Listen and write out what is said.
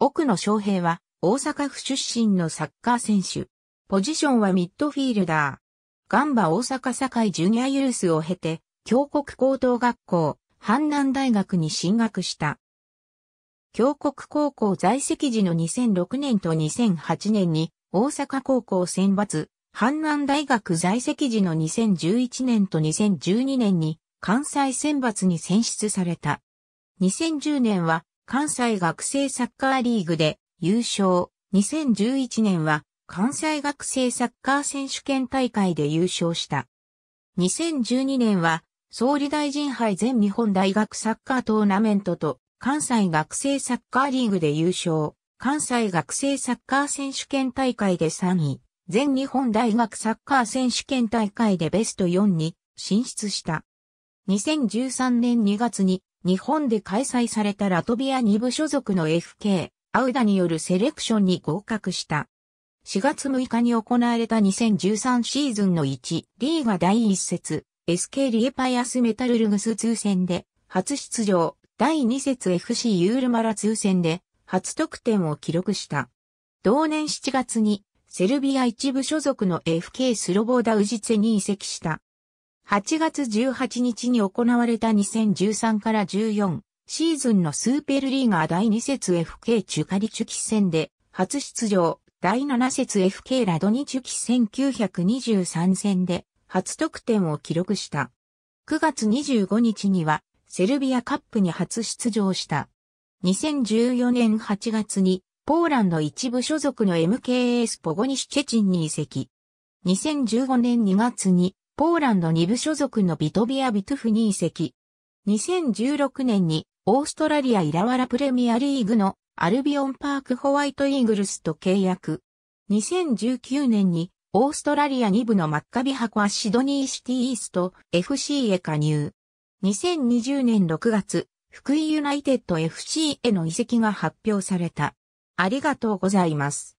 奥野昌平は大阪府出身のサッカー選手。ポジションはミッドフィールダー。ガンバ大阪堺ジュニアユースを経て、京国高等学校、阪南大学に進学した。京国高校在籍時の2006年と2008年に大阪高校選抜、阪南大学在籍時の2011年と2012年に関西選抜に選出された。2010年は関西学生サッカーリーグで優勝。2011年は関西学生サッカー選手権大会で優勝した。2012年は総理大臣杯全日本大学サッカートーナメントと関西学生サッカーリーグで優勝。関西学生サッカー選手権大会で3位。全日本大学サッカー選手権大会でベスト4に進出した。2013年2月に日本で開催されたラトビア2部所属の FK、アウダによるセレクションに合格した。4月6日に行われた2013シーズンの1、リーガ第1節、SK リエパイアスメタルルグス通戦で、初出場、第2節 FC ユールマラ通戦で、初得点を記録した。同年7月に、セルビア一部所属の FK スロボーダウジツェに移籍した。8月18日に行われた2013から14シーズンのスーペルリーガー第2節 FK チュカリチュキ戦で初出場第7節 FK ラドニチュキ1923戦で初得点を記録した。9月25日にはセルビアカップに初出場した。2014年8月にポーランド一部所属の MKS ポゴニシチェチンに移籍。2015年2月にポーランド2部所属のビトビア・ビトゥフに移籍。2016年にオーストラリア・イラワラプレミアリーグのアルビオンパークホワイトイーグルスと契約。2019年にオーストラリア2部のマッカビハコア・シドニーシティイースト FC へ加入。2020年6月、福井ユナイテッド FC への移籍が発表された。ありがとうございます。